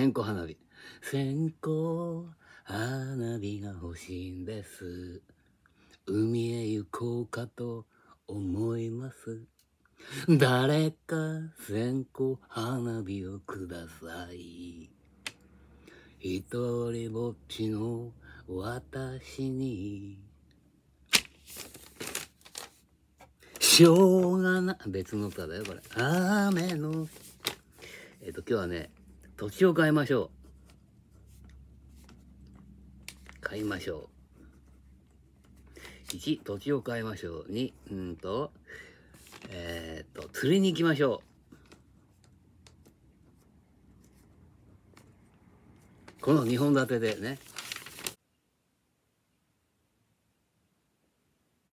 線香花火。線香花火が欲しいんです。海へ行こうかと思います。誰か線香花火をください。一人ぼっちの私に。しょうがな、別の歌だよ、これ。雨の。えっ、と、今日はね、土地を買いましょう。買いましょう。1、土地を買いましょう。2、うんと、えー、っと、釣りに行きましょう。この2本立てでね。